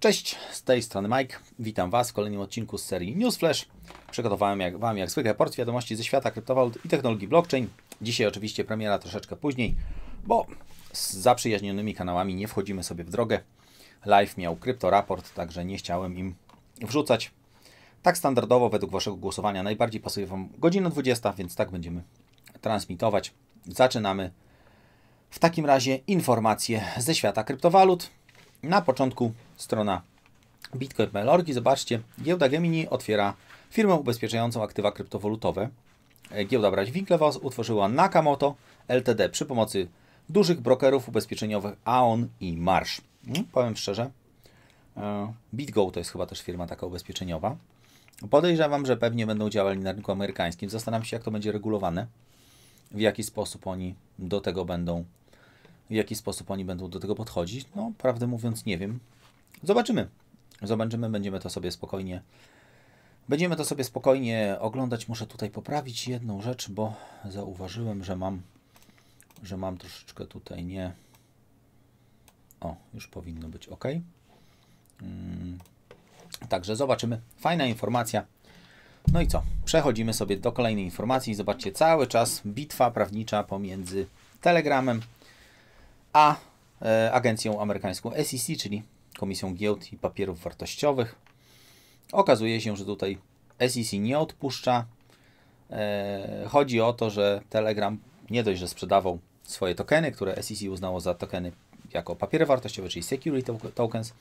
Cześć, z tej strony Mike. Witam Was w kolejnym odcinku z serii Newsflash. Przygotowałem jak, Wam jak zwykle port wiadomości ze świata kryptowalut i technologii blockchain. Dzisiaj oczywiście premiera troszeczkę później, bo z zaprzyjaźnionymi kanałami nie wchodzimy sobie w drogę. Live miał kryptoraport, także nie chciałem im wrzucać. Tak standardowo według Waszego głosowania najbardziej pasuje Wam godzina 20, więc tak będziemy transmitować. Zaczynamy w takim razie informacje ze świata kryptowalut. Na początku strona Bitcoin Melorki, zobaczcie, giełda Gemini otwiera firmę ubezpieczającą aktywa kryptowolutowe. E, giełda Brać Winklevoss utworzyła Nakamoto LTD przy pomocy dużych brokerów ubezpieczeniowych Aon i Marsh. Mm, powiem szczerze, e, BitGo to jest chyba też firma taka ubezpieczeniowa. Podejrzewam, że pewnie będą działali na rynku amerykańskim. Zastanawiam się, jak to będzie regulowane, w jaki sposób oni do tego będą w jaki sposób oni będą do tego podchodzić, no prawdę mówiąc nie wiem. Zobaczymy. Zobaczymy, będziemy to sobie spokojnie będziemy to sobie spokojnie oglądać. Muszę tutaj poprawić jedną rzecz, bo zauważyłem, że mam że mam troszeczkę tutaj nie o, już powinno być ok. Hmm. Także zobaczymy. Fajna informacja. No i co? Przechodzimy sobie do kolejnej informacji. Zobaczcie, cały czas bitwa prawnicza pomiędzy Telegramem a e, agencją amerykańską SEC, czyli Komisją Giełd i Papierów Wartościowych. Okazuje się, że tutaj SEC nie odpuszcza. E, chodzi o to, że Telegram nie dość, że sprzedawał swoje tokeny, które SEC uznało za tokeny jako papiery wartościowe, czyli security tokens,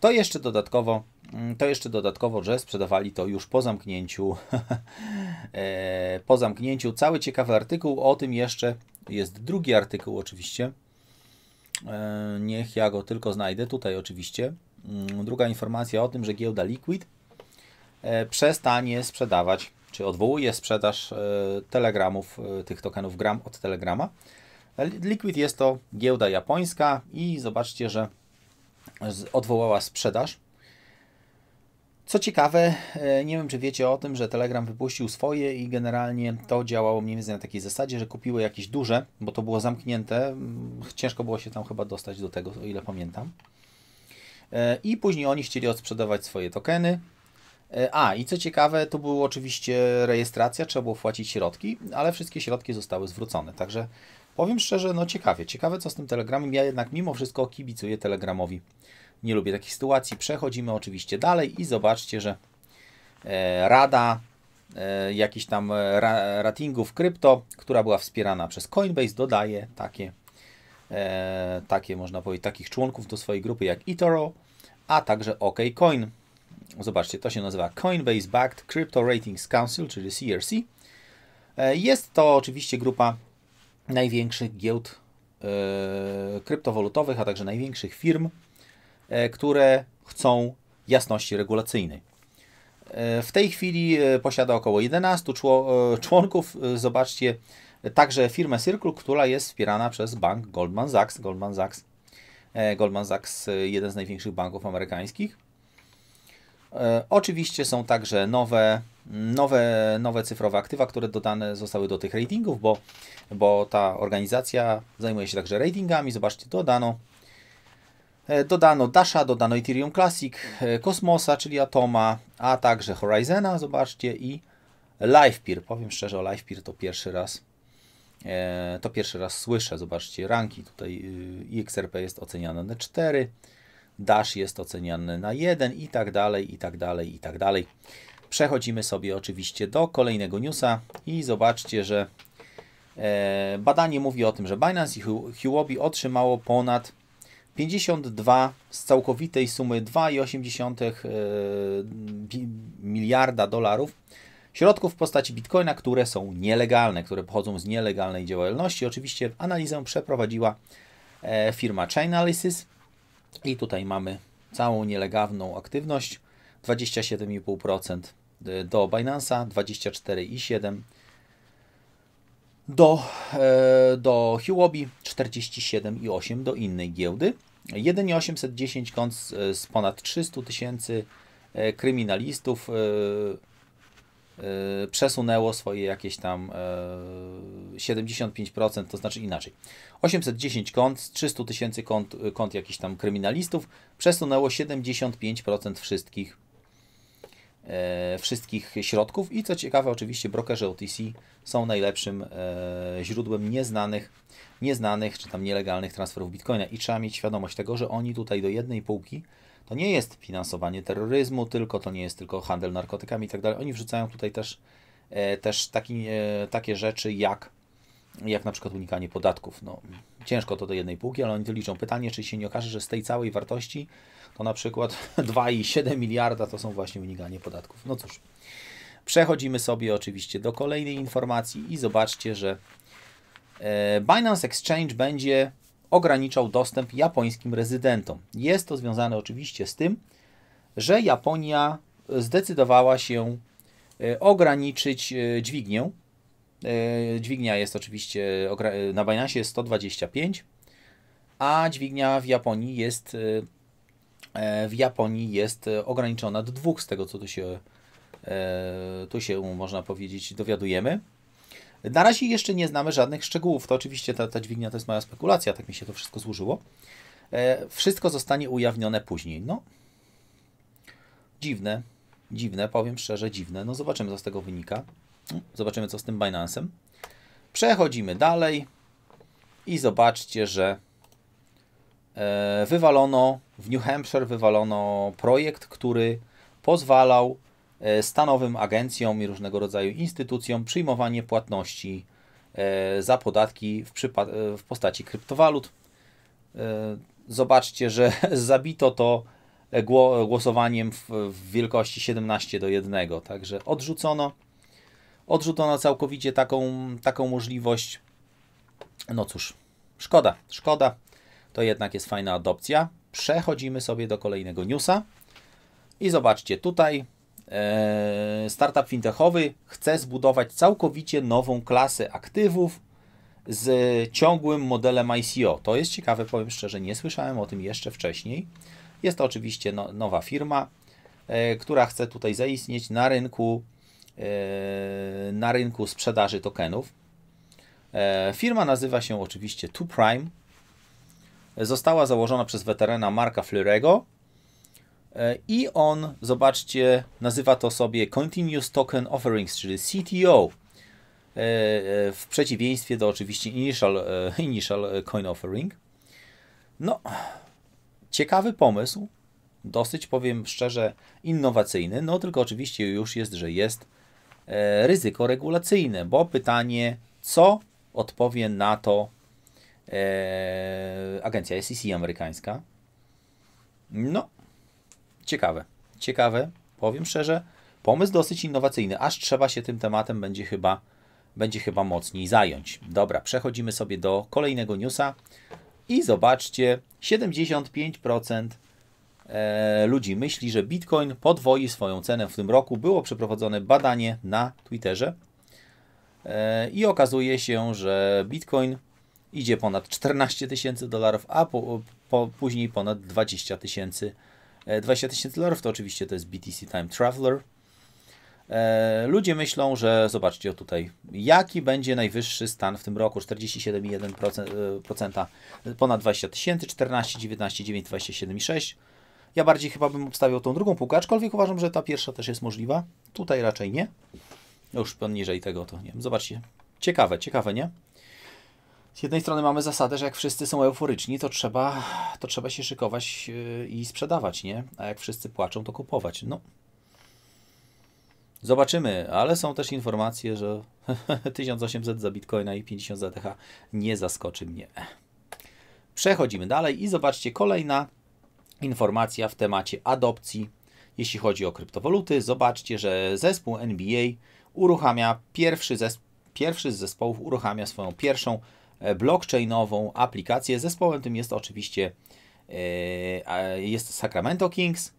to jeszcze dodatkowo, mm, to jeszcze dodatkowo, że sprzedawali to już po zamknięciu, e, po zamknięciu. Cały ciekawy artykuł, o tym jeszcze jest drugi artykuł oczywiście, E, niech ja go tylko znajdę, tutaj oczywiście. Mm, druga informacja o tym, że giełda Liquid e, przestanie sprzedawać, czy odwołuje sprzedaż e, telegramów, tych tokenów gram od telegrama. Liquid jest to giełda japońska i zobaczcie, że odwołała sprzedaż co ciekawe, e, nie wiem czy wiecie o tym, że Telegram wypuścił swoje i generalnie to działało mniej więcej na takiej zasadzie, że kupiły jakieś duże, bo to było zamknięte, mm, ciężko było się tam chyba dostać do tego, o ile pamiętam. E, I później oni chcieli odsprzedawać swoje tokeny. E, a, i co ciekawe, to była oczywiście rejestracja, trzeba było płacić środki, ale wszystkie środki zostały zwrócone. Także powiem szczerze, no ciekawie, ciekawe co z tym Telegramem. Ja jednak mimo wszystko kibicuję Telegramowi nie lubię takich sytuacji. Przechodzimy oczywiście dalej i zobaczcie, że e, rada e, jakichś tam e, ratingów krypto, która była wspierana przez Coinbase, dodaje takie, takie można powiedzieć, takich członków do swojej grupy jak eToro, a także OKCoin. Zobaczcie, to się nazywa Coinbase Backed Crypto Ratings Council, czyli CRC. Jest to oczywiście grupa największych giełd kryptowalutowych, a także największych firm E, które chcą jasności regulacyjnej. E, w tej chwili e, posiada około 11 członków. Zobaczcie także firmę Circle, która jest wspierana przez bank Goldman Sachs. Goldman Sachs, Goldman Sachs jeden z największych banków amerykańskich. Oczywiście są także nowe, nowe, nowe cyfrowe aktywa, które dodane zostały do tych ratingów, bo, bo ta organizacja zajmuje się także ratingami. Zobaczcie, dodano E, dodano Dasha, dodano Ethereum Classic, e, Kosmosa, czyli Atoma, a także Horizona, zobaczcie, i LivePeer. Powiem szczerze, o LivePeer to pierwszy raz e, to pierwszy raz słyszę. Zobaczcie, ranki tutaj y, XRP jest oceniane na 4, Dash jest oceniany na 1 i tak dalej, i tak dalej, i tak dalej. Przechodzimy sobie oczywiście do kolejnego newsa i zobaczcie, że badanie mówi o tym, że Binance i Huobi otrzymało ponad 52 z całkowitej sumy 2,8 e, miliarda dolarów środków w postaci bitcoina, które są nielegalne, które pochodzą z nielegalnej działalności. Oczywiście analizę przeprowadziła e, firma Chainalysis i tutaj mamy całą nielegalną aktywność 27,5% e, do Binance'a, 24,7% do, e, do Huobi, 47,8 do innej giełdy. Jedynie 810 kont z e, ponad 300 tysięcy e, kryminalistów przesunęło swoje jakieś tam 75%, to znaczy inaczej. 810 kont z 300 tysięcy kont, kont jakichś tam kryminalistów przesunęło 75% wszystkich E, wszystkich środków i co ciekawe oczywiście brokerzy OTC są najlepszym e, źródłem nieznanych, nieznanych czy tam nielegalnych transferów bitcoina i trzeba mieć świadomość tego, że oni tutaj do jednej półki to nie jest finansowanie terroryzmu tylko, to nie jest tylko handel narkotykami i tak dalej. Oni wrzucają tutaj też, e, też taki, takie rzeczy jak jak na przykład unikanie podatków. No, ciężko to do jednej półki, ale oni to liczą. Pytanie, czy się nie okaże, że z tej całej wartości to na przykład 2,7 miliarda to są właśnie unikanie podatków. No cóż, przechodzimy sobie oczywiście do kolejnej informacji i zobaczcie, że e, Binance Exchange będzie ograniczał dostęp japońskim rezydentom. Jest to związane oczywiście z tym, że Japonia zdecydowała się e, ograniczyć e, dźwignię. Dźwignia jest oczywiście na Binance jest 125, a dźwignia w Japonii jest E, w Japonii jest e, ograniczona do dwóch, z tego co tu się, e, tu się można powiedzieć, dowiadujemy. Na razie jeszcze nie znamy żadnych szczegółów. To oczywiście ta, ta dźwignia to jest mała spekulacja, tak mi się to wszystko złożyło. Wszystko zostanie ujawnione później. No, dziwne, dziwne, powiem szczerze, dziwne. No, zobaczymy, co z tego wynika. No, zobaczymy, co z tym Binance'em. Przechodzimy dalej i zobaczcie, że wywalono w New Hampshire wywalono projekt, który pozwalał e, stanowym agencjom i różnego rodzaju instytucjom przyjmowanie płatności e, za podatki w, e, w postaci kryptowalut. Zobaczcie, że zabito to głosowaniem w, wielkości 17 do 1, także odrzucono, odrzucono całkowicie taką, taką możliwość. No cóż, szkoda, szkoda. To jednak jest fajna adopcja przechodzimy sobie do kolejnego newsa i zobaczcie tutaj. E, startup fintechowy chce zbudować całkowicie nową klasę aktywów z ciągłym modelem ICO. To jest ciekawe, powiem szczerze, nie słyszałem o tym jeszcze wcześniej. Jest to oczywiście no, nowa firma, e, która chce tutaj zaistnieć na rynku, e, na rynku sprzedaży tokenów. Firma nazywa się oczywiście 2Prime została założona przez weterana Marka Flurego e, i on, zobaczcie, nazywa to sobie Continuous Token Offerings, czyli CTO, e, e, w przeciwieństwie do oczywiście Initial, initial Coin Offering. No, ciekawy pomysł, dosyć, powiem szczerze, innowacyjny, no tylko oczywiście już jest, że jest ryzyko regulacyjne, bo pytanie, co odpowie na to Eee, agencja SEC amerykańska. No, ciekawe, ciekawe, powiem szczerze, pomysł dosyć innowacyjny, aż trzeba się tym tematem będzie chyba, będzie chyba mocniej zająć. Dobra, przechodzimy sobie do kolejnego newsa i zobaczcie, 75% eee, ludzi myśli, że Bitcoin podwoi swoją cenę w tym roku. Było przeprowadzone badanie na Twitterze eee, i okazuje się, że Bitcoin idzie ponad 14 tysięcy dolarów, a po, po, później ponad 20 tysięcy 20 e, tysięcy dolarów to oczywiście to jest BTC Time Traveler. E, ludzie myślą, że zobaczcie tutaj, jaki będzie najwyższy stan w tym roku: 47,1%, e, ponad 20 tysięcy, 14, 19, 9, 6. Ja bardziej chyba bym obstawiał tą drugą półkę, aczkolwiek uważam, że ta pierwsza też jest możliwa. Tutaj raczej nie. Już poniżej tego to nie wiem. Zobaczcie. Ciekawe, ciekawe, nie? z jednej strony mamy zasadę, że jak wszyscy są euforyczni, to trzeba, to trzeba się szykować yy, i sprzedawać, nie? A jak wszyscy płaczą, to kupować. No. Zobaczymy, ale są też informacje, że 1800 za bitcoina i 50 za TH nie zaskoczy mnie. Przechodzimy dalej i zobaczcie kolejna informacja w temacie adopcji, jeśli chodzi o kryptowaluty. Zobaczcie, że zespół NBA uruchamia pierwszy, zespół, pierwszy z zespołów uruchamia swoją pierwszą E, blockchainową aplikację. Zespołem tym jest oczywiście e, jest Sacramento Kings.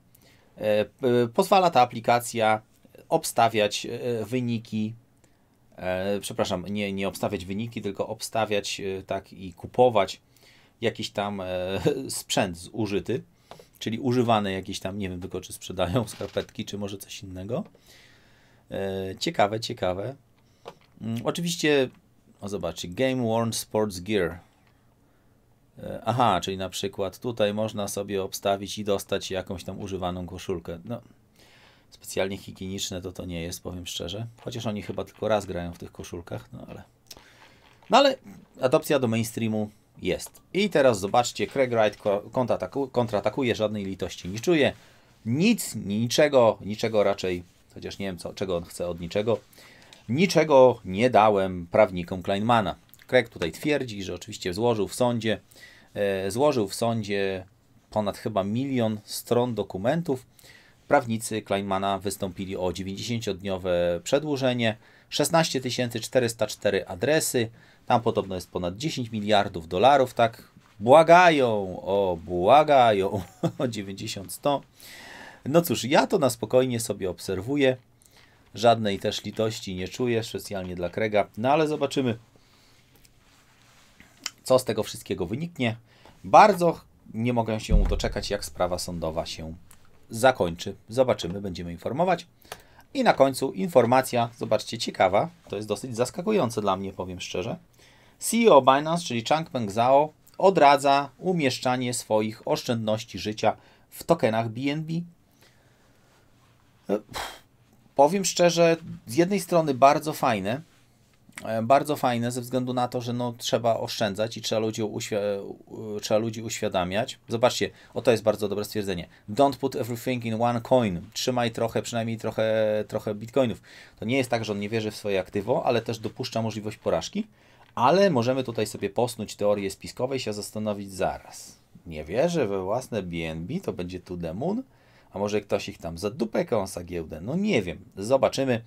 E, pozwala ta aplikacja obstawiać wyniki, przepraszam, nie, nie obstawiać wyniki, tylko obstawiać tak i kupować jakiś tam sprzęt zużyty, czyli używane jakieś tam, nie wiem tylko czy sprzedają skarpetki, czy może coś innego. Ciekawe, ciekawe. Mm, oczywiście o, zobaczcie. Game Worn Sports Gear. E, aha, czyli na przykład tutaj można sobie obstawić i dostać jakąś tam używaną koszulkę. No, specjalnie higieniczne to to nie jest, powiem szczerze. Chociaż oni chyba tylko raz grają w tych koszulkach, no ale... No ale adopcja do mainstreamu jest. I teraz zobaczcie, Craig Wright kontrataku kontratakuje, żadnej litości nie czuje. Nic, niczego, niczego raczej, chociaż nie wiem co, czego on chce od niczego. Niczego nie dałem prawnikom Kleinmana. Craig tutaj twierdzi, że oczywiście złożył w sądzie, e, złożył w sądzie ponad chyba milion stron dokumentów. Prawnicy Kleinmana wystąpili o 90-dniowe przedłużenie, 16 404 adresy, tam podobno jest ponad 10 miliardów dolarów, tak? Błagają, o, błagają o 90-100. No cóż, ja to na spokojnie sobie obserwuję. Żadnej też litości nie czuję, specjalnie dla Krega. No ale zobaczymy, co z tego wszystkiego wyniknie. Bardzo nie mogę się doczekać, jak sprawa sądowa się zakończy. Zobaczymy, będziemy informować. I na końcu informacja, zobaczcie, ciekawa, to jest dosyć zaskakujące dla mnie, powiem szczerze. CEO Binance, czyli Changpeng Zhao, odradza umieszczanie swoich oszczędności życia w tokenach BNB powiem szczerze, z jednej strony bardzo fajne, e, bardzo fajne ze względu na to, że no, trzeba oszczędzać i trzeba ludzi, trzeba ludzi uświadamiać. Zobaczcie, o to jest bardzo dobre stwierdzenie. Don't put everything in one coin. Trzymaj trochę, przynajmniej trochę, trochę bitcoinów. To nie jest tak, że on nie wierzy w swoje aktywo, ale też dopuszcza możliwość porażki. Ale możemy tutaj sobie posnuć teorię spiskowej i się zastanowić zaraz. Nie wierzę we własne BNB, to będzie tu demon. moon. A może ktoś ich tam za dupę kąsa giełdę? No nie wiem, zobaczymy.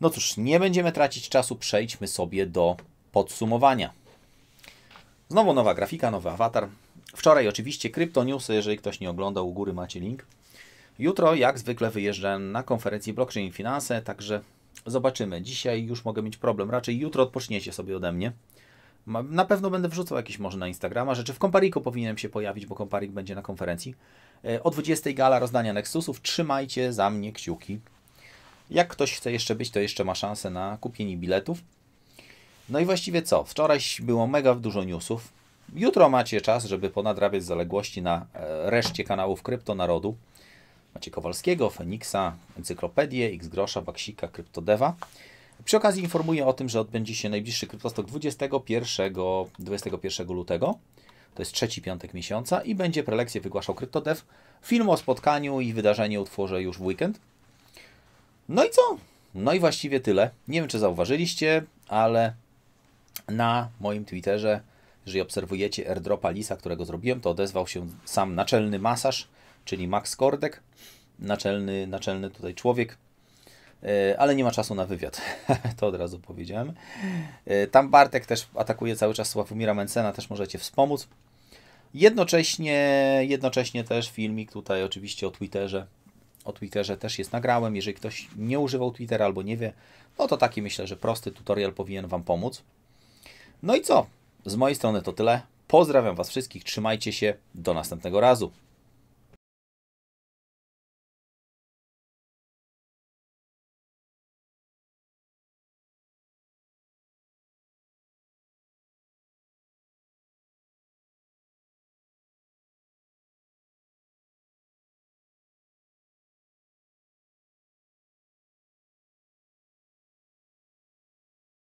No cóż, nie będziemy tracić czasu, przejdźmy sobie do podsumowania. Znowu nowa grafika, nowy awatar. Wczoraj oczywiście kryptoniusy, jeżeli ktoś nie oglądał, u góry macie link. Jutro, jak zwykle, wyjeżdżę na konferencję Blockchain Finanse, także zobaczymy. Dzisiaj już mogę mieć problem. Raczej jutro odpoczniecie sobie ode mnie. Na pewno będę wrzucał jakieś może na Instagrama rzeczy. W Kompariku powinienem się pojawić, bo Komparik będzie na konferencji. E, o 20 gala rozdania Nexusów. Trzymajcie za mnie kciuki. Jak ktoś chce jeszcze być, to jeszcze ma szansę na kupienie biletów. No i właściwie co? Wczoraj było mega dużo newsów. Jutro macie czas, żeby ponadrabiać zaległości na e, reszcie kanałów Kryptonarodu. Macie Kowalskiego, Feniksa, Encyklopedię, X Grosza, Baksika, Kryptodeva. Przy okazji informuję o tym, że odbędzie się najbliższy Kryptostok 21, 21 lutego. To jest trzeci piątek miesiąca i będzie prelekcję wygłaszał Kryptodev. Film o spotkaniu i wydarzeniu utworzę już w weekend. No i co? No i właściwie tyle. Nie wiem, czy zauważyliście, ale na moim Twitterze, jeżeli obserwujecie airdropa Lisa, którego zrobiłem, to odezwał się sam naczelny masaż, czyli Max Kordek, naczelny, naczelny tutaj człowiek, E, ale nie ma czasu na wywiad. to od razu powiedziałem. E, tam Bartek też atakuje cały czas Sławomira Mencena, też możecie wspomóc. Jednocześnie, jednocześnie też filmik tutaj oczywiście o Twitterze. O Twitterze też jest nagrałem. Jeżeli ktoś nie używał Twittera albo nie wie, no to taki myślę, że prosty tutorial powinien Wam pomóc. No i co? Z mojej strony to tyle. Pozdrawiam Was wszystkich, trzymajcie się, do następnego razu.